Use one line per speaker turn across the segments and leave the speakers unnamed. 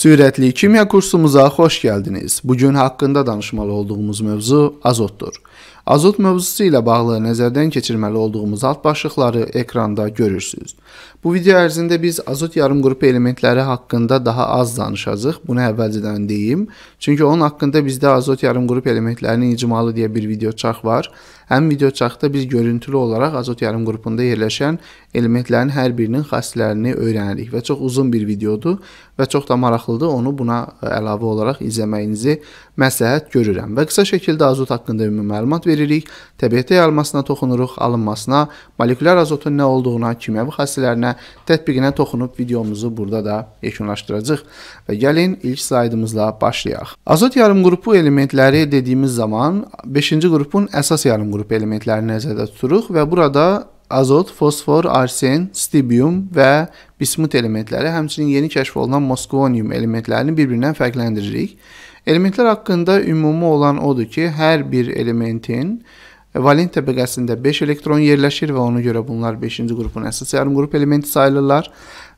Sürətli kimya kursumuza xoş gəldiniz. Bu gün haqqında danışmalı olduğumuz mövzu azotdur. Azot mövzusu ilə bağlı nəzərdən keçirməli olduğumuz alt başlıqları ekranda görürsüz. Bu video ərzində biz azot yarımqrupu elementləri haqqında daha az danışacağıq. Bunu əvvəlcədən deyim. Çünki onun haqqında bizdə azot yarımqrup elementlərinin icmalı deyə bir video çarx var. Həm video çarxda biz görüntülü olaraq azot yarımqrupunda yerləşən elementlərin hər birinin xassələrini öyrənirik və çox uzun bir videodur və çox da maraqlıdır. Onu buna əlavə olaraq izləməyinizi məsləhət görürəm və qısa şəkildə azot haqqında ümumi məlumat veririk, təbiətə yayılmasına toxunuruq, alınmasına, molekulyar azotun nə olduğuna, kimyəvi xassələrinə, tətbiqinə toxunub videomuzu burada da yekunlaşdıracağıq və gəlin ilk slaydımızla başlayaq. Azot yarımqrupu elementləri dediyimiz zaman 5-ci qrupun əsas yarımqrup elementlərini nəzərdə tuturuq və burada azot, fosfor, arsen, stibium və bismut elementləri, həmçinin yeni kəşf olunan moskvonium elementlərini bir-birindən fərqləndiririk. Elementlər haqqında ümumi olan odur ki, hər bir elementin e, valent təbəqəsində 5 elektron yerləşir və ona görə bunlar 5-ci qrupun əsas yarımqrup elementi sayılırlar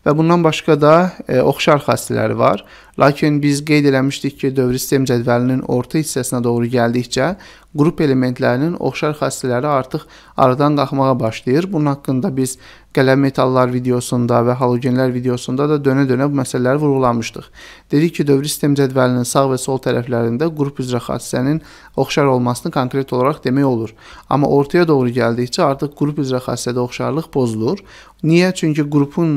və bundan başqa da e, oxşar xassələri var. Lakin biz qeyd eləmişdik ki, dövri sistem cədvəlinin orta hissəsinə doğru gəldikcə qrup elementlərinin oxşar xassələri artıq aradan qalxmağa başlayır. Bunun haqqında biz qələm metallar videosunda və halogenlər videosunda da dönə-dönə bu məsələləri vurğulamışdıq. Dedik ki, dövri sistem cədvəlinin sağ və sol tərəflərində qrup üzrə xassənin oxşar olmasını konkret olaraq demək olur. Amma ortaya doğru gəldikcə artıq qrup üzrə xassədə oxşarlıq pozulur. Niyə? Çünki qrupun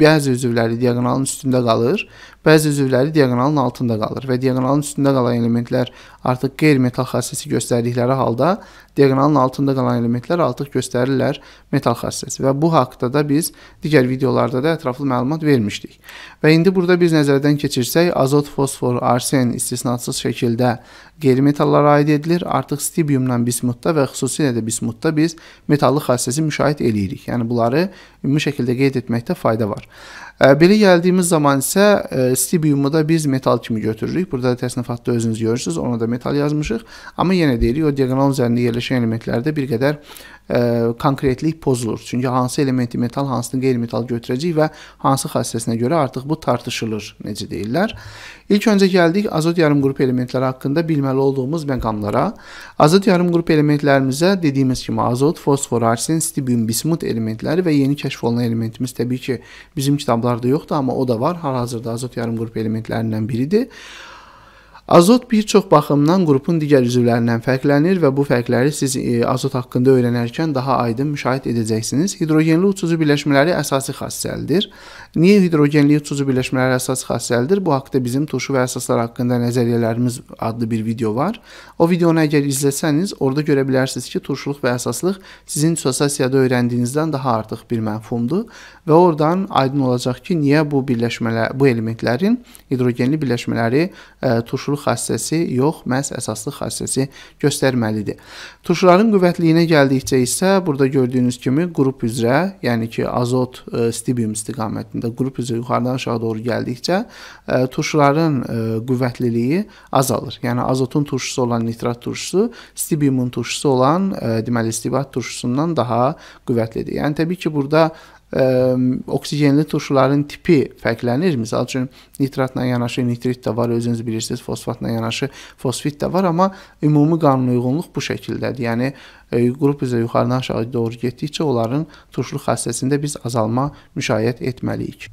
bəzi üzvləri diaqonalın üstündə qalır Bəzi üzvləri diaqonalın altında qalır və diaqonalın üstündə qalan elementlər artıq qeyri-metal xassəsi göstərdikləri halda diaqonalın altında qalan elementlər artıq göstərirlər metal xassəsi və bu haqqda da biz digər videolarda da ətraflı məlumat vermişdik. Və indi burada biz nəzərdən keçirsək, azot, fosfor, arsen istisnasız şəkildə qeyri-metallara aid edilir. Artıq stibiumla bismutda və xüsusilə də bismutda biz metallı xassəsi müşahidə eləyirik. Yəni bunları ümumi şəkildə qeyd etməkdə fayda var. Belə gəldiyimiz zaman isə e, stibiumu da biz metal kimi götürürük. Burada təsnifatda özünüz görürsüz, ona da metal yazmışıq. Amma yenə deyirik, o diaqonal üzərində yerləşən elementlərdə bir qədər ə, e, konkretlik pozulur. Çünki hansı elementi metal, hansını qeyri-metal götürəcək və hansı xassəsinə görə artıq bu tartışılır, necə deyirlər. İlk öncə gəldik azot yarımqrup elementləri haqqında bilməli olduğumuz məqamlara. Azot yarımqrup elementlərimizə dediyimiz kimi azot, fosfor, arsen, stibium, bismut elementləri və yeni kəşf olunan elementimiz təbii ki, bizim kitablarda yoxdur, amma o da var. Hal-hazırda azot yarımqrup elementlərindən biridir. Azot bir çox baxımdan qrupun digər üzvlərindən fərqlənir və bu fərqləri siz e, azot haqqında öyrənərkən daha aydın müşahidə edəcəksiniz. Hidrogenli uçucu birləşmələri əsasi xassəlidir. Niyə hidrogenli uçucu birləşmələri əsas xassəlidir? Bu haqqda bizim turşu və əsaslar haqqında nəzəriyələrimiz adlı bir video var. O videonu əgər izləsəniz, orada görə bilərsiniz ki, turşuluq və əsaslıq sizin dissosiasiyada öyrəndiyinizdən daha artıq bir məfhumdur və oradan aydın olacaq ki, niyə bu birləşmələr, bu elementlərin hidrogenli birləşmələri e, turşuluq xassəsi yox, məhz əsaslı xassəsi göstərməlidir. Turşuların qüvvətliyinə gəldikcə isə burada gördüyünüz kimi qrup üzrə, yəni ki, azot e, stibium istiqamətində qrup üzrə yuxarıdan aşağı doğru gəldikcə e, turşuların e, qüvvətliliyi azalır. Yəni azotun turşusu olan nitrat turşusu stibiumun turşusu olan e, deməli istibat turşusundan daha qüvvətlidir. Yəni təbii ki, burada ə, ehm, oksigenli turşuların tipi fərqlənir. Məsəl üçün nitratla yanaşı nitrit də var, özünüz bilirsiniz, fosfatla yanaşı fosfit də var, amma ümumi qanunauyğunluq bu şəkildədir. Yəni ə, e, qrup üzrə yuxarıdan aşağı doğru getdikcə onların turşuluq xassəsində biz azalma müşahidə etməliyik.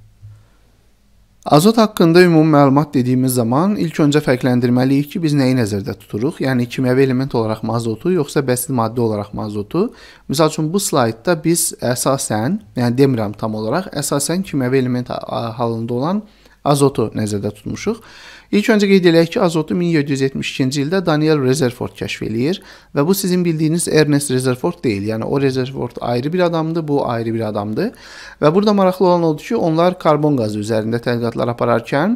Azot haqqında ümumi məlumat dediyimiz zaman ilk öncə fərqləndirməliyik ki, biz nəyi nəzərdə tuturuq? Yəni kimyəvi element olaraq mı azotu, yoxsa bəsit maddə olaraq mı azotu? Məsəl üçün bu slaydda biz əsasən, yəni demirəm tam olaraq, əsasən kimyəvi element halında olan azotu nəzərdə tutmuşuq. İlk öncə qeyd eləyək ki, azotu 1772-ci ildə Daniel Rutherford kəşf eləyir və bu sizin bildiyiniz Ernest Rutherford deyil. Yəni o Rutherford ayrı bir adamdır, bu ayrı bir adamdır. Və burada maraqlı olan odur ki, onlar karbon qazı üzərində tədqiqatlar apararkən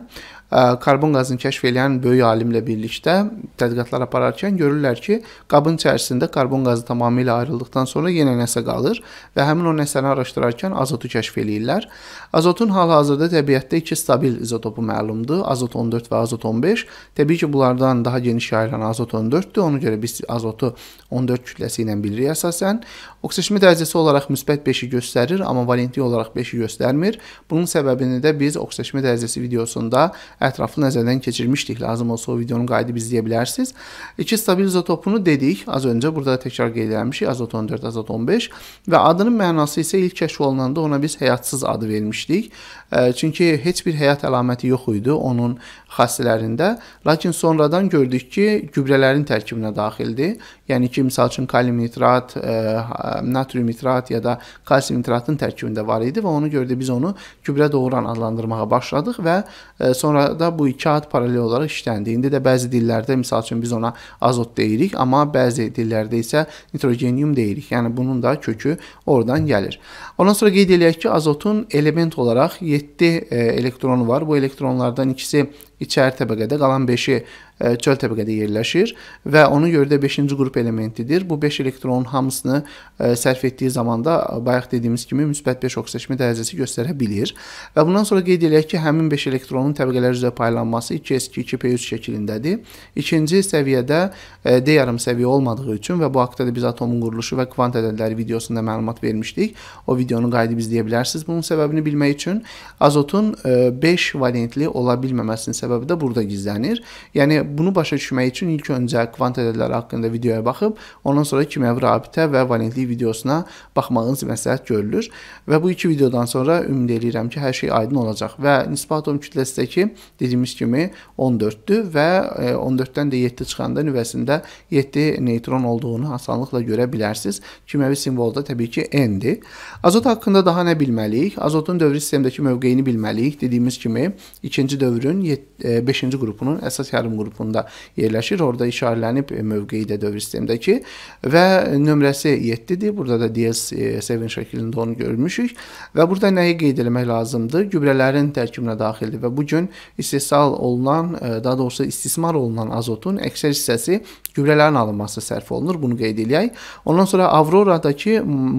karbon qazını kəşf edən böyük alimlə birlikdə tədqiqatlar apararkən görürlər ki, qabın içərisində karbon qazı tamamilə ayrıldıqdan sonra yenə nəsə qalır və həmin o nəsəni araşdırarkən azotu kəşf eləyirlər. Azotun hal-hazırda təbiətdə iki stabil izotopu məlumdur. Azot 14 və azot 15. Təbii ki, bunlardan daha geniş yayılan azot 14-dür. Ona görə biz azotu 14 kütləsi ilə bilirik əsasən. Oksidaşmə dərəcəsi olaraq müsbət 5-i göstərir, amma valentlik olaraq 5-i göstərmir. Bunun səbəbini də biz oksidaşmə dərəcəsi videosunda ətraflı nəzərdən keçirmişdik. Lazım olsa o videonun qayıdıb izləyə bilərsiniz. İki stabil izotopunu dedik. Az öncə burada təkrar qeyd etmişik. Azot 14, azot 15 və adının mənası isə ilk kəşf olunanda ona biz həyatsız adı vermişdik. Çünki heç bir həyat əlaməti yox idi onun xassələrində. Lakin sonradan gördük ki, gübrələrin tərkibinə daxildir. Yəni ki, məsəl üçün kalium nitrat, hə, natrium nitrat ya da kalsium nitratın tərkibində var idi və onu gördük biz onu gübrə doğuran adlandırmağa başladıq və sonra da bu iki ad paralel olaraq işləndi. İndi də bəzi dillərdə məsəl üçün biz ona azot deyirik, amma bəzi dillərdə isə nitrogenium deyirik. Yəni bunun da kökü oradan gəlir. Ondan sonra qeyd eləyək ki, azotun element olaraq 7 e, elektronu var. Bu elektronlardan ikisi İçəri təbəqədə qalan 5-i e, çöl təbəqədə yerləşir və ona görə də 5-ci qrup elementidir. Bu 5 elektronun hamısını e, sərf etdiyi zamanda e, bayaq dediyimiz kimi müsbət 5 oksidaşmə dərəcəsi göstərə bilir. Və bundan sonra qeyd edək ki, həmin 5 elektronun təbəqələr üzrə paylanması 2s2 2p3 şəklindədir. İkinci səviyyədə D yarım səviyyə olmadığı üçün və bu haqqda da biz atomun quruluşu və kvant ədədləri videosunda məlumat vermişdik. O videonu qaydıb izləyə bilərsiniz bunun səbəbini bilmək üçün. Azotun 5 valentli ola bilməməsinin səbəbi səbəbi də burada gizlənir. Yəni bunu başa düşmək üçün ilk öncə kvant ədədləri haqqında videoya baxıb, ondan sonra kimyəvi rabitə və valentlik videosuna baxmağınız məsləhət görülür və bu iki videodan sonra ümid edirəm ki, hər şey aydın olacaq və nisbi atom kütləsindəki dediyimiz kimi 14-dür və 14-dən e, də 7 çıxanda nüvəsində 7 neytron olduğunu asanlıqla görə bilərsiniz. Kimyəvi simvolu da təbii ki N-dir. Azot haqqında daha nə bilməliyik? Azotun dövrü sistemdəki mövqeyini bilməliyik. Dediyimiz kimi ikinci dövrün 5-ci e, qrupunun əsas yarım qrupunda yerləşir. Orada işarələnib e, mövqeyi də dövr sistemdəki və nömrəsi 7-dir. Burada da DS7 e, şəklində onu görmüşük və burada nəyi qeyd etmək lazımdır? Gübrələrin tərkibinə daxildir və bu gün istehsal olunan, daha doğrusu istismar olunan azotun əksər hissəsi gübrələrin alınması sərf olunur, bunu qeyd eləyək. Ondan sonra Aurora-dakı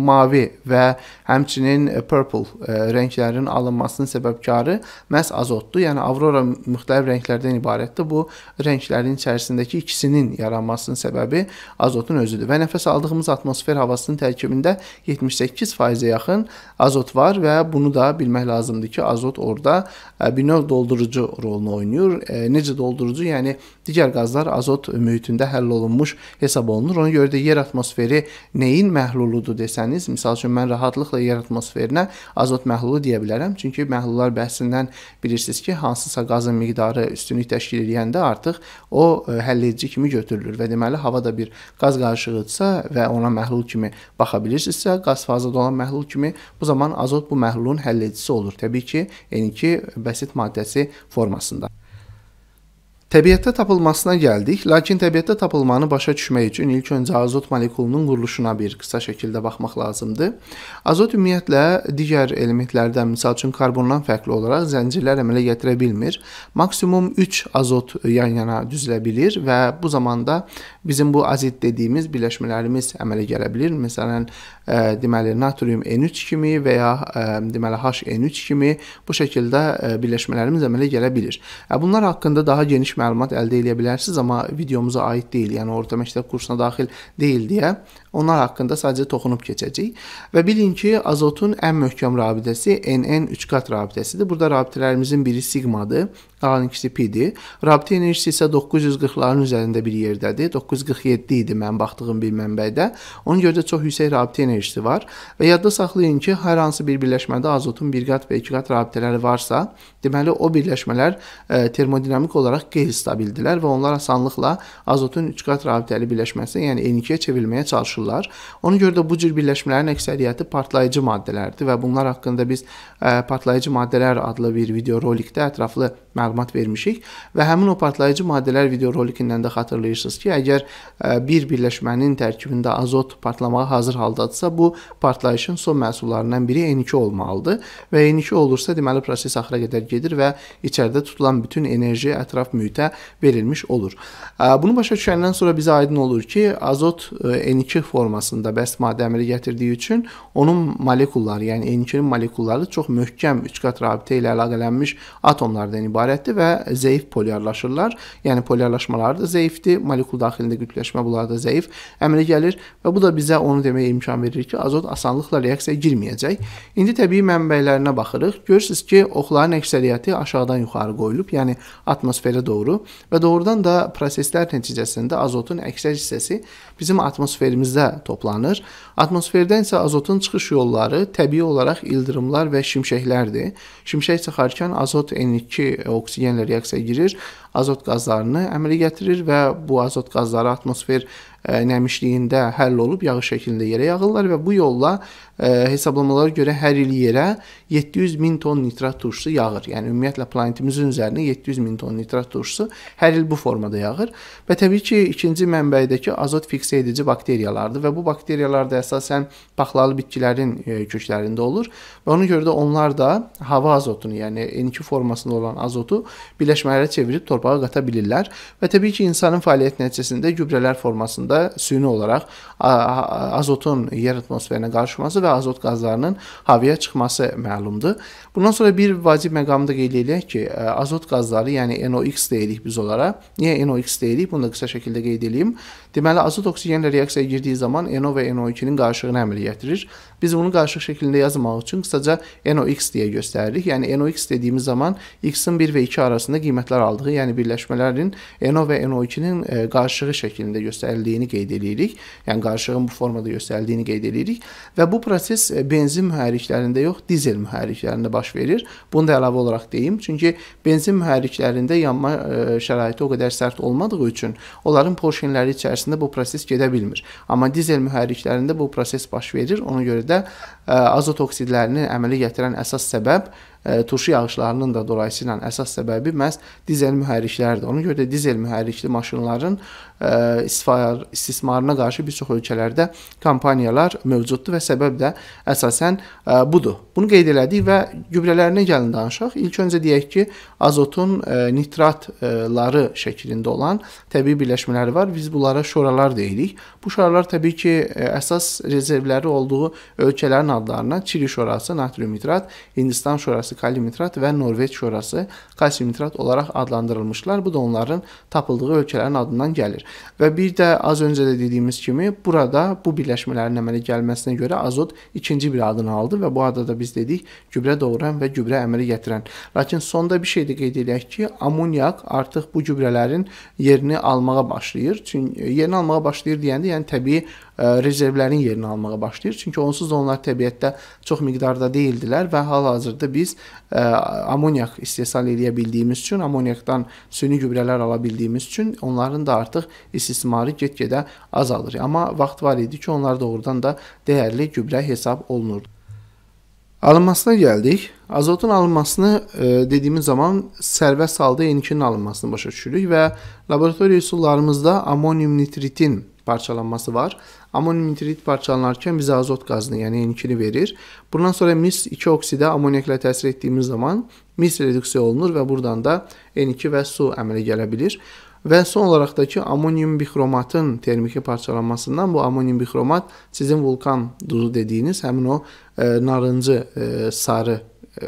mavi və həmçinin purple e, rənglərin alınmasının səbəbkarı məhz azotdur. Yəni Aurora müxtəlif rənglərdən ibarətdir. Bu rənglərin içərisindəki ikisinin yaranmasının səbəbi azotun özüdür. Və nəfəs aldığımız atmosfer havasının tərkibində 78%-ə yaxın azot var və bunu da bilmək lazımdır ki, azot orada e, bir növ doldurucu rolunu oynayır. E, necə doldurucu? Yəni digər qazlar azot mühitində hər həll olunmuş hesab olunur. Ona görə də yer atmosferi nəyin məhluludur desəniz, məsəl üçün mən rahatlıqla yer atmosferinə azot məhlulu deyə bilərəm. Çünki məhlullar bəhsindən bilirsiniz ki, hansısa qazın miqdarı üstünlük təşkil edəndə artıq o e, həll edici kimi götürülür və deməli hava da bir qaz qarışığıdsa və ona məhlul kimi baxa bilirsinizsə, qaz fazada olan məhlul kimi bu zaman azot bu məhlulun həll edicisi olur. Təbii ki, eyni ki, bəsit maddəsi formasında. Təbiətdə tapılmasına gəldik, lakin təbiətdə tapılmanı başa düşmək üçün ilk öncə azot molekulunun quruluşuna bir qısa şəkildə baxmaq lazımdır. Azot ümumiyyətlə digər elementlərdən, məsəl üçün karbondan fərqli olaraq zəncirlər əmələ gətirə bilmir. Maksimum 3 azot yan-yana düzülə bilir və bu zamanda bizim bu azid dediyimiz birləşmələrimiz əmələ gələ bilir. Məsələn, ə, e, deməli natrium N3 kimi və ya ə, e, deməli HN3 kimi bu şəkildə ə, e, birləşmələrimiz əmələ gələ bilir. Ə, bunlar haqqında daha geniş məlumat əldə edə bilərsiniz, amma videomuza aid deyil, yəni orta məktəb kursuna daxil deyil deyə onlar haqqında sadəcə toxunub keçəcəyik. Və bilin ki, azotun ən möhkəm rabitəsi NN3 qat rabitəsidir. Burada rabitələrimizin biri sigmadır, LAN-XTP-dir. Rabitə enerjisi isə 940-ların üzərində bir yerdədir. 947 idi mən baxdığım bir mənbədə. Ona görə də çox yüksək rabitə enerjisi var. Və yadda saxlayın ki, hər hansı bir birləşmədə azotun bir qat və iki qat rabitələri varsa, deməli o birləşmələr ə, e, termodinamik olaraq qeyri-stabildirlər və onlar asanlıqla azotun 3 qat rabitəli birləşməsi, yəni N2-yə çevrilməyə çalışırlar. Ona görə də bu cür birləşmələrin əksəriyyəti partlayıcı maddələrdir və bunlar haqqında biz ə, e, partlayıcı maddələr adlı bir video rolikdə ətraflı məlumat məlumat vermişik və həmin o partlayıcı maddələr videorolikindən də xatırlayırsınız ki, əgər e, bir birləşmənin tərkibində azot partlamağa hazır haldadırsa, bu partlayışın son məhsullarından biri N2 olmalıdır və N2 olursa, deməli proses axıra qədər gedir və içəridə tutulan bütün enerji ətraf mühitə verilmiş olur. E, bunu başa düşəndən sonra bizə aydın olur ki, azot e, N2 formasında bəs maddə əmələ gətirdiyi üçün onun molekulları, yəni N2-nin molekulları çox möhkəm üçqat rabitə ilə əlaqələnmiş atomlardan ibarətdir qüvvətli və zəif poliarlaşırlar. Yəni poliarlaşmaları da zəifdir, molekul daxilində qütbləşmə bunlar da zəif əmələ gəlir və bu da bizə onu deməyə imkan verir ki, azot asanlıqla reaksiyaya girməyəcək. İndi təbii mənbələrinə baxırıq. Görürsüz ki, oxların əksəriyyəti aşağıdan yuxarı qoyulub, yəni atmosferə doğru və doğrudan da proseslər nəticəsində azotun əksər hissəsi bizim atmosferimizdə toplanır. Atmosferdən isə azotun çıxış yolları təbii olaraq ildırımlar və şimşəklərdir. Şimşək çıxarkən azot N2 oksigenlə reaksiyaya girir, azot qazlarını əmələ gətirir və bu azot qazları atmosfer E, nəmişliyində həll olub yağış şəklində yerə yağırlar və bu yolla e, hesablamalara görə hər il yerə 700 min ton nitrat turşusu yağır. Yəni ümumiyyətlə planetimizin üzərinə 700 min ton nitrat turşusu hər il bu formada yağır. Və təbii ki, ikinci mənbədəki azot fiksə edici bakteriyalardır və bu bakteriyalar da əsasən paxlalı bitkilərin e, köklərində olur və ona görə də onlar da hava azotunu, yəni N2 formasında olan azotu birləşmələrə çevirib torpağa qata bilirlər və təbii ki, insanın fəaliyyət nəticəsində gübrələr formasında atmosferdə süni olaraq azotun yer atmosferinə qarışması və azot qazlarının havaya çıxması məlumdur. Bundan sonra bir vacib məqamı da qeyd eləyək ki, e, azot qazları, yəni NOx deyirik biz onlara. Niyə NOx deyirik? Bunu da qısa şəkildə qeyd eləyim. Deməli, azot oksigenlə reaksiyaya girdiyi zaman NO və NO2-nin qarışığını əmələ gətirir Biz bunu qarışıq şəkildə yazmamaq üçün qısaca NOx deyə göstəririk. Yəni NOx dediyimiz zaman x-in 1 və 2 arasında qiymətlər aldığı, yəni birləşmələrin NO və NO2-nin e, qarışığı şəklində göstərildiyini qeyd edirik. Yəni qarışığın bu formada göstərildiyini qeyd edirik və bu proses e, benzin mühərriklərində yox, dizel mühərriklərində baş verir. Bunu da əlavə olaraq deyim, çünki benzin mühərriklərində yanma e, şəraiti o qədər sərt olmadığı üçün onların porşenləri içərisində bu proses gedə bilmir. Amma dizel mühərriklərində bu proses baş verir. Ona görə də də e, azot oksidlərini əmələ gətirən əsas səbəb E, turşu yağışlarının da dolayısıyla əsas səbəbi məhz dizel mühərriklərdir. Ona görə də dizel mühərrikli maşınların e, istismarına qarşı bir çox ölkələrdə kampaniyalar mövcuddur və səbəb də əsasən e, budur. Bunu qeyd elədik və gübrələrinə gəlin danışaq. İlk öncə deyək ki, azotun nitratları şəklində olan təbii birləşmələri var. Biz bunlara şoralar deyirik. Bu şoralar təbii ki, əsas rezervləri olduğu ölkələrin adlarına Çili şorası, natrium nitrat, Hindistan şorası şurası kalium nitrat və Norveç şurası kalsium nitrat olaraq adlandırılmışlar. Bu da onların tapıldığı ölkələrin adından gəlir. Və bir də az öncə də dediyimiz kimi burada bu birləşmələrin əmələ gəlməsinə görə azot ikinci bir adını aldı və bu adada biz dedik gübrə doğuran və gübrə əmələ gətirən. Lakin sonda bir şey də qeyd edək ki, amonyak artıq bu gübrələrin yerini almağa başlayır. Çünki yerini almağa başlayır deyəndə yəni təbii E, rezervlərin yerini almağa başlayır. Çünki onsuz da onlar təbiətdə çox miqdarda deyildilər və hal-hazırda biz e, amoniak istehsal edə bildiyimiz üçün, amoniakdan süni gübrələr ala bildiyimiz üçün onların da artıq istismarı get-gedə azalır. Amma vaxt var idi ki, onlar doğrudan da dəyərli gübrə hesab olunurdu. Alınmasına gəldik. Azotun alınmasını e, dediyimiz zaman sərvəst halda N2-nin alınmasını başa düşürük və laboratoriya üsullarımızda amonium nitritin parçalanması var. Amonium nitrit parçalanarkən bizə azot qazını, yəni N2-ni verir. Bundan sonra mis 2 oksidə amoniakla təsir etdiyimiz zaman mis reduksiya olunur və buradan da N2 və su əmələ gələ bilir. Və son olaraq da ki, amonium bixromatın termiki parçalanmasından bu amonium bixromat sizin vulkan duzu dediyiniz həmin o e, narıncı, e, sarı e,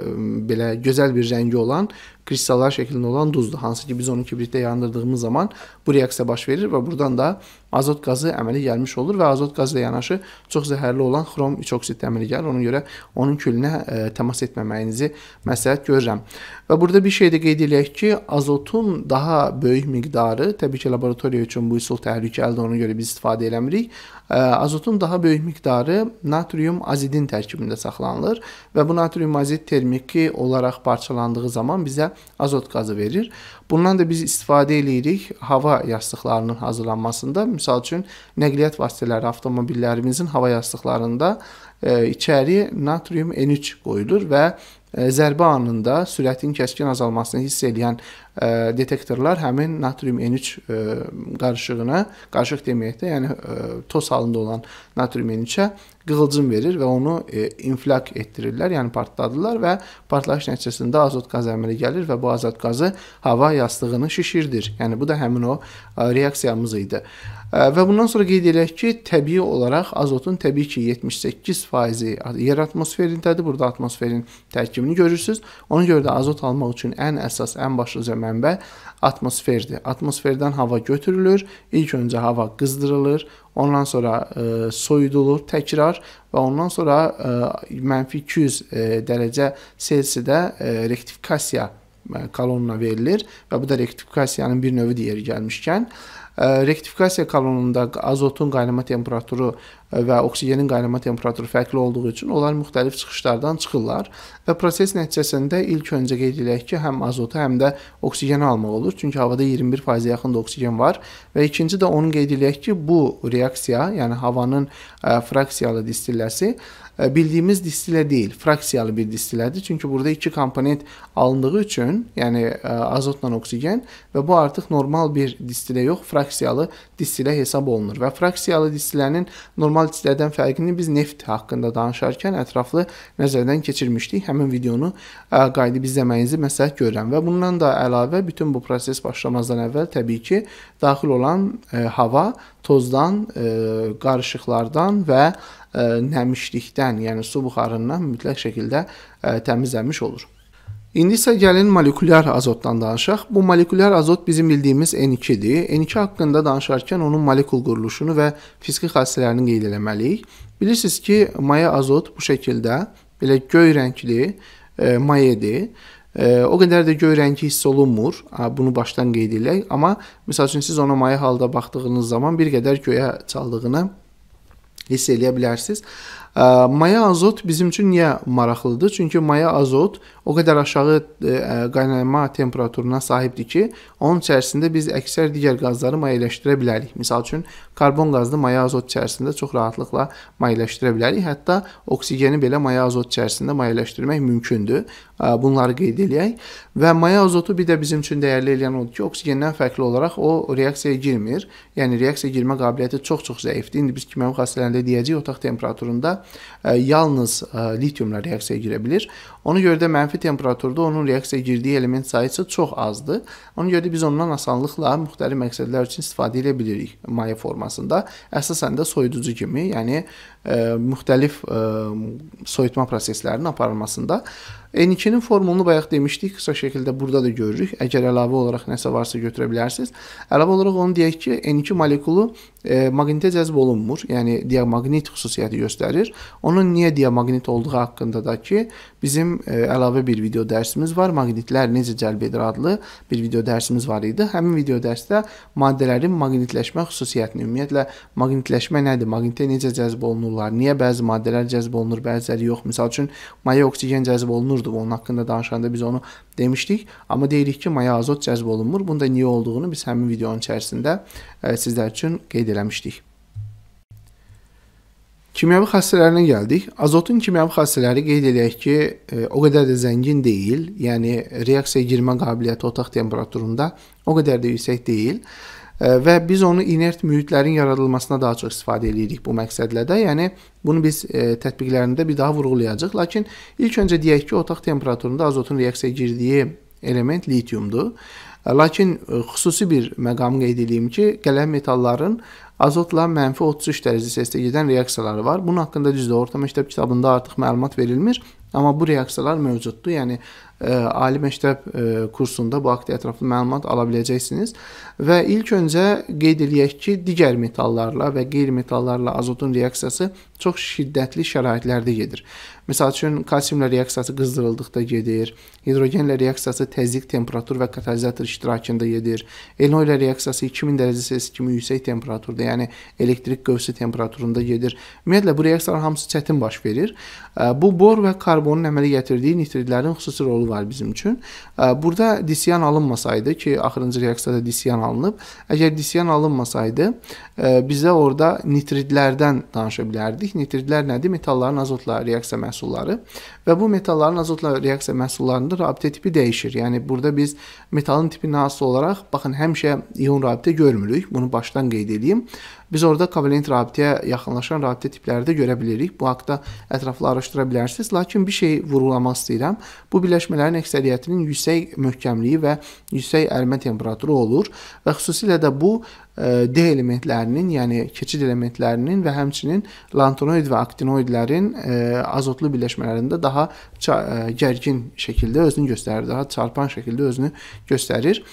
belə gözəl bir rəngi olan kristallar şəklində olan duzdur. Hansı ki biz onu kibritdə yandırdığımız zaman bu reaksiya baş verir və buradan da azot qazı əmələ gəlmiş olur və azot qazı ilə yanaşı çox zəhərli olan xrom üçoksid də əmələ gəlir. Ona görə onun külünə ə, e, təmas etməməyinizi məsləhət görürəm. Və burada bir şey də qeyd eləyək ki, azotun daha böyük miqdarı, təbii ki, laboratoriya üçün bu üsul təhlükəlidir, ona görə biz istifadə eləmirik. Ə, e, azotun daha böyük miqdarı natrium azidin tərkibində saxlanılır və bu natrium azid termiki olaraq parçalandığı zaman bizə azot qazı verir. Bundan da biz istifadə eləyirik hava yastıqlarının hazırlanmasında. Məsəl üçün nəqliyyat vasitələri avtomobillərimizin hava yastıqlarında e, içəri natrium N3 qoyulur və e, zərbə anında sürətin kəskin azalmasını hiss edən e, detektorlar həmin natrium N3 qarışığına, qarışıq deməyək də, yəni toz halında olan natrium N3-ə qığılcım verir və onu e, inflak etdirirlər, yəni partladılar və partlayış nəticəsində azot qaz əmələ gəlir və bu azot qazı hava yastığını şişirdir. Yəni bu da həmin o e, reaksiyamız idi. Və bundan sonra qeyd edək ki, təbii olaraq azotun təbii ki 78% yer atmosferindədir. Burada atmosferin tərkibini görürsüz. Ona görə də azot almaq üçün ən əsas, ən başlıca mənbə atmosferdir. Atmosferdən hava götürülür. İlk öncə hava qızdırılır, ondan sonra ə, soyudulur təkrar və ondan sonra ə, mənfi 200 ə, dərəcə Selsidə ə, rektifikasiya kolonuna verilir və bu da rektifikasiyanın bir növüdür yeri gəlmişkən. Ə, Rektifikasiya kolonunda azotun qaynama temperaturu və oksigenin qaynama temperaturu fərqli olduğu üçün onlar müxtəlif çıxışlardan çıxırlar və proses nəticəsində ilk öncə qeyd edək ki, həm azotu, həm də oksigeni almaq olur. Çünki havada 21%-ə yaxın da oksigen var və ikinci də onu qeyd edək ki, bu reaksiya, yəni havanın fraksiyalı distilləsi E, bildiyimiz distilə deyil, fraksiyalı bir distilədir. Çünki burada iki komponent alındığı üçün, yəni azotla oksigen və bu artıq normal bir distilə yox, fraksiyalı distilə hesab olunur. Və fraksiyalı distilənin normal distilədən fərqini biz neft haqqında danışarkən ətraflı nəzərdən keçirmişdik. Həmin videonu e, qayıdıb izləməyinizi məsləhət görürəm və bundan da əlavə bütün bu proses başlamazdan əvvəl təbii ki, daxil olan hava tozdan, ə, e, qarışıqlardan və ə, e, nəmişlikdən, yəni su buxarından mütləq şəkildə ə, e, təmizlənmiş olur. İndi isə gəlin molekulyar azotdan danışaq. Bu molekulyar azot bizim bildiyimiz N2-dir. N2 haqqında danışarkən onun molekul quruluşunu və fiziki xassələrini qeyd etməliyik. Bilirsiniz ki, maya azot bu şəkildə belə göy rəngli e, mayedir o qədər də göy rəngi hiss olunmur. Hə, bunu başdan qeyd edək, amma məsəl üçün siz ona maye halda baxdığınız zaman bir qədər göyə çaldığını hiss eləyə bilərsiniz. Maya azot bizim üçün niyə maraqlıdır? Çünki maya azot o qədər aşağı e, e, qaynama temperaturuna sahibdir ki, onun içərisində biz əksər digər qazları mayələşdirə bilərik. Məsəl üçün, karbon qazını maya azot içərisində çox rahatlıqla mayələşdirə bilərik. Hətta oksigeni belə maya azot içərisində mayələşdirmək mümkündür bunları qeyd eləyək. Və maya azotu bir də bizim üçün dəyərli eləyən odur ki, oksigendən fərqli olaraq o reaksiyaya girmir. Yəni reaksiyaya girmə qabiliyyəti çox-çox zəifdir. İndi biz kimyəvi xassələrində deyəcəyik, otaq temperaturunda e, yalnız e, litiumla reaksiyaya girə bilir. Ona görə də mənfi temperaturda onun reaksiyaya girdiyi element sayısı çox azdır. Ona görə də biz ondan asanlıqla müxtəlif məqsədlər üçün istifadə edə bilirik maya formasında. Əsasən də soyuducu kimi, yəni e, müxtəlif soyutma proseslərinin aparılmasında E2-nin formulunu bayaq demişdik, qısa şəkildə burada da görürük. Əgər əlavə olaraq nəsə varsa götürə bilərsiniz. Əlavə olaraq onu deyək ki, E2 molekulu e, maqnitə cəzb olunmur. Yəni diamaqnit xüsusiyyəti göstərir. Onun niyə diamaqnit olduğu haqqında da ki, bizim e, əlavə bir video dərsimiz var. Maqnitlər necə cəlb edir adlı bir video dərsimiz var idi. Həmin video dərsdə maddələrin maqnitləşmə xüsusiyyətini, ümumiyyətlə maqnitləşmə nədir? Maqnitə necə cəzb olunurlar? Niyə bəzi maddələr cəzb olunur, bəziləri yox? Məsəl üçün maya oksigen cəzb olunurdu. Onun haqqında danışanda biz onu demişdik. Amma deyirik ki, maya azot cəzb olunmur. Bunda niyə olduğunu biz həmin videonun içərisində e, sizlər üçün qeyd eləmişdik. Kimyəvi xassələrinə gəldik. Azotun kimyəvi xassələri qeyd edək ki, e, o qədər də zəngin deyil. Yəni reaksiyaya girmə qabiliyyəti otaq temperaturunda o qədər də yüksək deyil və biz onu inert mühitlərin yaradılmasına daha çox istifadə edirik bu məqsədlə də. Yəni bunu biz e, tətbiqlərində bir daha vurğulayacağıq. Lakin ilk öncə deyək ki, otaq temperaturunda azotun reaksiyaya girdiyi element litiumdur. Lakin e, xüsusi bir məqamı qeyd edeyim ki, qələm metalların azotla mənfi 33 dərəcə Selsiyə gedən reaksiyaları var. Bunun haqqında düzdür, orta məktəb kitabında artıq məlumat verilmir, amma bu reaksiyalar mövcuddur. Yəni ə, e, ali məktəb ə, e, kursunda bu haqda ətraflı məlumat ala biləcəksiniz. Və ilk öncə qeyd eləyək ki, digər metallarla və qeyri-metallarla azotun reaksiyası çox şiddətli şəraitlərdə gedir. Məsəl üçün kalsiumla reaksiyası qızdırıldıqda gedir, hidrogenlə reaksiyası təzyiq temperatur və katalizator iştirakında gedir. Eno ilə reaksiyası 2000 dərəcə Selsi kimi yüksək temperaturda, yəni elektrik qövsi temperaturunda gedir. Ümumiyyətlə bu reaksiyalar hamısı çətin baş verir. Bu bor və karbonun əmələ gətirdiyi nitridlərin xüsusi rolu var bizim üçün. Burada disyan alınmasaydı ki, axırıncı reaksiyada disyan alınıb. Əgər disyan alınmasaydı, e, bizə orada nitridlərdən danışa bilərdik. Nitridlər nədir? Metalların azotla reaksiya məhsulları və bu metalların azotla reaksiya məhsullarında rabitə tipi dəyişir. Yəni burada biz metalın tipinə asılı olaraq baxın həmişə ion rabitə görmürük. Bunu başdan qeyd edeyim. Biz orada kovalent rabitəyə yaxınlaşan rabitə tipləri də görə bilirik. Bu haqda ətraflı araşdıra bilərsiniz. Lakin bir şey vurğulamaq istəyirəm. Bu birləşmələrin əksəriyyətinin yüksək möhkəmliyi və yüksək ərimə temperaturu olur və xüsusilə də bu e, D elementlərinin, yəni keçid elementlərinin və həmçinin lantonoid və aktinoidlərin e, azotlu birləşmələrində daha e, gərgin şəkildə özünü göstərir, daha çarpan şəkildə özünü göstərir.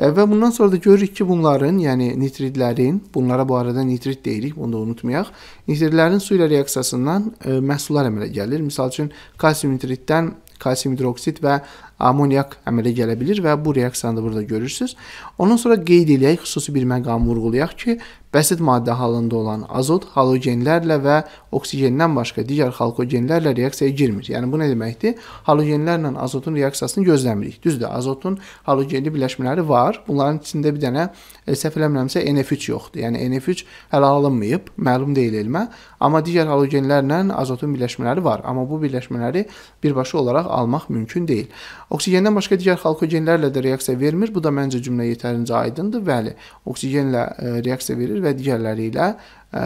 E, və bundan sonra da görürük ki, bunların, yəni nitridlərin, bunlara bu arada nitrit deyirik, bunu da unutmayaq. Nitridlərin su ilə reaksiyasından e, məhsullar əmələ gəlir. Məsəl üçün kalsium nitritdən kalsium hidroksid və amoniak əmələ gələ bilir və bu reaksiyanı da burada görürsüz. Ondan sonra qeyd eləyək, xüsusi bir məqam vurğulayaq ki, bəsit maddə halında olan azot halogenlərlə və oksigendən başqa digər halkogenlərlə reaksiyaya girmir. Yəni bu nə deməkdir? Halogenlərlə azotun reaksiyasını gözləmirik. Düzdür, azotun halogenli birləşmələri var. Bunların içində bir dənə e, səhv eləmirəmsə NF3 yoxdur. Yəni NF3 hələ alınmayıb, məlum deyil elmə, amma digər halogenlərlə azotun birləşmələri var. Amma bu birləşmələri birbaşa olaraq almaq mümkün deyil. Oksigendən başqa digər xalkogenlərlə də reaksiya vermir. Bu da məncə cümlə yetərincə aydındır. Bəli, oksigenlə ə, e, reaksiya verir və digərləri ilə ə, e,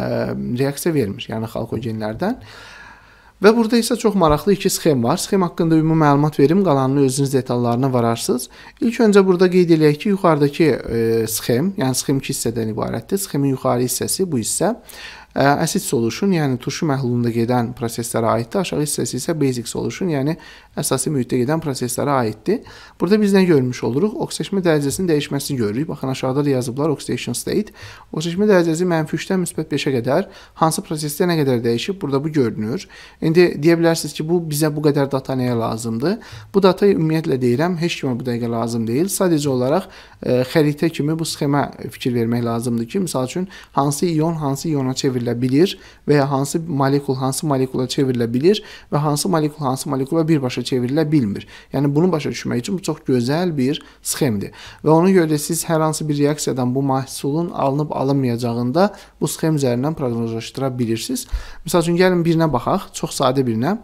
reaksiya vermir, yəni xalkogenlərdən. Və burada isə çox maraqlı iki sxem var. Sxem haqqında ümumi məlumat verim, qalanını özünüz detallarına vararsınız. İlk öncə burada qeyd eləyək ki, yuxarıdakı e, sxem, yəni sxem 2 hissədən ibarətdir. Sxemin yuxarı hissəsi bu hissə ə, e, acid solution, yəni turşu məhlulunda gedən proseslərə aiddir. Aşağı hissəsi isə basic solution, yəni əsasi mühitdə gedən proseslərə aiddir. Burada biz nə görmüş oluruq? Oksidaşmə dərəcəsinin dəyişməsini görürük. Baxın aşağıda da yazıblar oxidation state. Oksidaşmə dərəcəsi -3-dən -5-ə qədər hansı prosesdə nə qədər dəyişib? Burada bu görünür. İndi deyə bilərsiniz ki, bu bizə bu qədər data nəyə lazımdır? Bu data ümumiyyətlə deyirəm, heç kimə bu dəqiqə lazım deyil. Sadəcə olaraq ə, e, xəritə kimi bu sxema fikir vermək lazımdır ki, məsəl üçün hansı ion hansı iona çevrilə bilir və ya hansı molekul hansı molekula çevrilə bilir və hansı molekul hansı molekula birbaşa çevrilə bilmir. Yəni bunu başa düşmək üçün bu çox gözəl bir sxemdir. Və ona görə də siz hər hansı bir reaksiyadan bu məhsulun alınıb alınmayacağını da bu sxem üzərindən proqnozlaşdıra bilirsiniz. Məsəl üçün gəlin birinə baxaq, çox sadə birinə.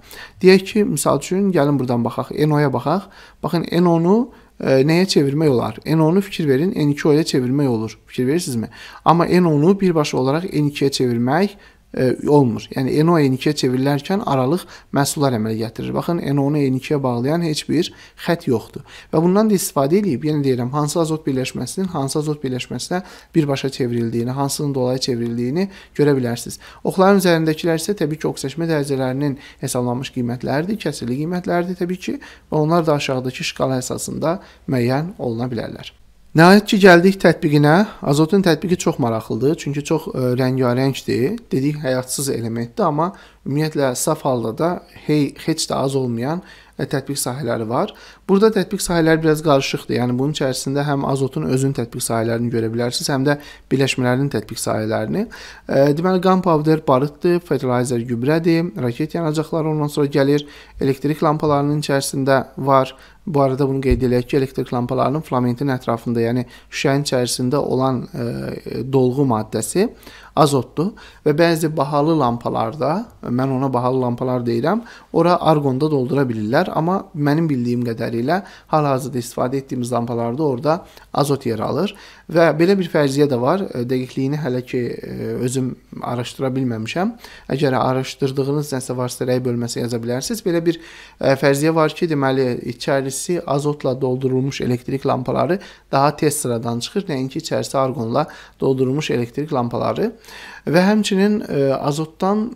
Deyək ki, məsəl üçün gəlin burdan baxaq, NO-ya baxaq. Baxın NO-nu ə, e, nəyə çevirmək olar? N10-u fikir verin, N2O-ya çevirmək olur. Fikir verirsinizmi? Amma N10-u birbaşa olaraq N2-yə çevirmək E, olmur. Yəni NO ENİK-yə çevrilərkən aralıq məhsullar əmələ gətirir. Baxın, NO-nu ENİK-yə bağlayan heç bir xətt yoxdur. Və bundan da istifadə edib, yenə yəni deyirəm, hansı azot birləşməsinin hansı azot birləşməsinə birbaşa çevrildiyini, hansının dolayı çevrildiyini görə bilərsiniz. Oxların üzərindəkilər isə təbii ki, oksləşmə dərəcələrinin hesablanmış qiymətləridir, kəsirli qiymətləridir təbii ki, və onlar da aşağıdakı şkala əsasında müəyyən oluna bilərlər. Nəhayət ki, gəldik tətbiqinə. Azotun tətbiqi çox maraqlıdır, çünki çox ə, e, rəngarəngdir. Dedik həyatsız elementdir, amma ümumiyyətlə saf halda da hey heç də az olmayan ə, e, tətbiq sahələri var. Burada tətbiq sahələri biraz qarışıqdır. Yəni bunun içərisində həm azotun özünün tətbiq sahələrini görə bilərsiniz, həm də biləşmələrinin tətbiq sahələrini. E, deməli gunpowder barıtdır, fertilizer gübrədir, raket yanacaqları ondan sonra gəlir, elektrik lampalarının içərisində var. Bu arada bunu qeyd eləyək ki, elektrik lampalarının flamentin ətrafında, yəni şüşənin içərisində olan e, dolğu maddəsi azotdur və bəzi bahalı lampalarda, mən ona bahalı lampalar deyirəm, ora argonda doldura bilirlər, amma mənim bildiyim qədər vasitəlilə hal-hazırda istifadə etdiyimiz lampalarda orada azot yer alır və belə bir fərziyyə də var. E, dəqiqliyini hələ ki e, özüm araşdıra bilməmişəm. Əgər araşdırdığınız nəsə varsa rəy bölməsi yaza bilərsiniz. Belə bir e, fərziyyə var ki, deməli içərisi azotla doldurulmuş elektrik lampaları daha tez sıradan çıxır, nəinki içərisi argonla doldurulmuş elektrik lampaları və həmçinin azotdan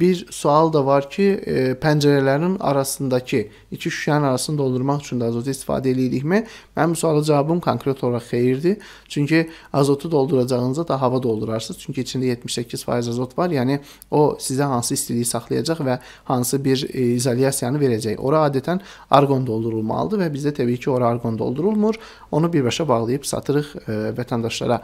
bir sual da var ki, e, pəncərələrin arasındakı iki şüşənin arasını doldurmaq üçün də azot istifadə eləyirikmi? Mənim bu suala cavabım konkret olaraq xeyirdir. Çünki azotu dolduracağınızda da hava doldurarsınız. Çünki içində 78% azot var. Yəni o sizə hansı istiliyi saxlayacaq və hansı bir e, izolyasiyanı verəcək. Ora adətən argon doldurulmalıdır və bizdə təbii ki, ora argon doldurulmur. Onu birbaşa bağlayıb satırıq e, vətəndaşlara.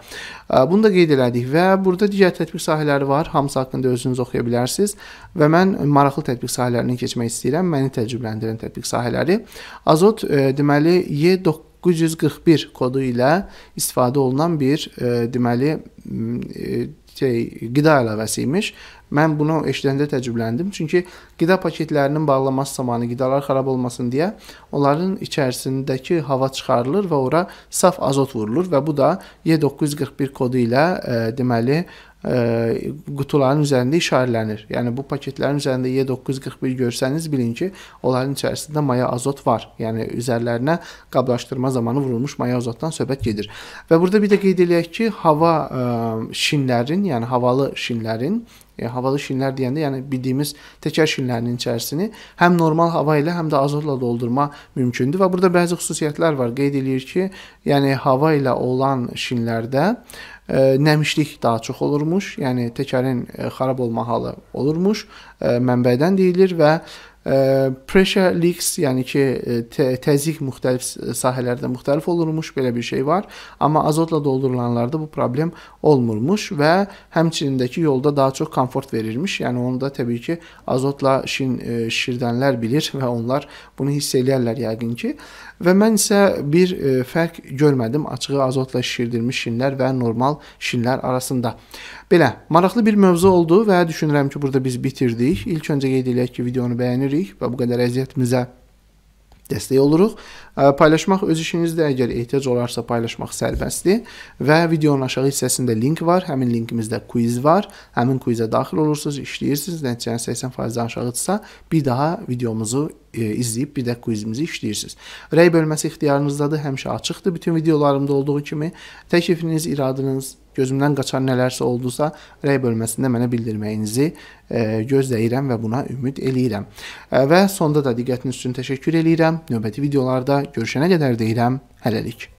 E, bunu da qeyd elədik və burada digər tətbiq sahələri var. Hamısı haqqında özünüz oxuya bilərsiniz bilərsiniz və mən maraqlı tətbiq sahələrinə keçmək istəyirəm. Məni təcrübələndirən tətbiq sahələri. Azot e, deməli Y9 941 kodu ilə istifadə olunan bir e, deməli e, şey qida əlavəsi imiş. Mən bunu eşidəndə təəccübləndim. Çünki qida paketlərinin bağlanması zamanı qidalar xarab olmasın deyə onların içərisindəki hava çıxarılır və ora saf azot vurulur və bu da Y941 kodu ilə e, deməli ə, e, qutuların üzərində işarələnir. Yəni bu paketlərin üzərində Y941 görsəniz bilin ki, onların içərisində maya azot var. Yəni üzərlərinə qablaşdırma zamanı vurulmuş maya azotdan söhbət gedir. Və burada bir də qeyd eləyək ki, hava ə, e, şinlərin, yəni havalı şinlərin E, havalı şinlər deyəndə yəni bildiyimiz təkər şinlərinin içərisini həm normal hava ilə, həm də azotla doldurma mümkündür və burada bəzi xüsusiyyətlər var. Qeyd eləyir ki, yəni hava ilə olan şinlərdə ə, e, nəmişlik daha çox olurmuş, yəni təkərin ə, e, xarab olma halı olurmuş, ə, mənbədən deyilir və ə, Pressure leaks, yəni ki, təzyiq müxtəlif sahələrdə müxtəlif olurmuş, belə bir şey var. Amma azotla doldurulanlarda bu problem olmurmuş və həmçinindəki yolda daha çox komfort verirmiş. Yəni onu da təbii ki, azotla şin, şişirdənlər bilir və onlar bunu hiss eləyərlər yəqin ki. Və mən isə bir fərq görmədim açığı azotla şişirdilmiş şinlər və normal şinlər arasında. Belə maraqlı bir mövzu oldu və düşünürəm ki, burada biz bitirdik. İlk öncə qeyd edək ki, videonu bəyənir ötürürük və bu qədər əziyyətimizə dəstək oluruq. Paylaşmaq öz işinizdə əgər ehtiyac olarsa paylaşmaq sərbəstdir və videonun aşağı hissəsində link var. Həmin linkimizdə quiz var. Həmin quizə daxil olursunuz, işləyirsiniz. Nəticəniz 80%-dən aşağıdırsa, bir daha videomuzu e, izləyib bir də quizimizi işləyirsiniz. Rəy bölməsi ixtiyarınızdadır, həmişə açıqdır bütün videolarımda olduğu kimi. Təklifiniz, iradınız gözümdən qaçan nələrsə oldusa, rəy bölməsində mənə bildirməyinizi e, gözləyirəm və buna ümid eləyirəm. E, və sonda da diqqətiniz üçün təşəkkür eləyirəm. Növbəti videolarda görüşənə qədər deyirəm, hələlik.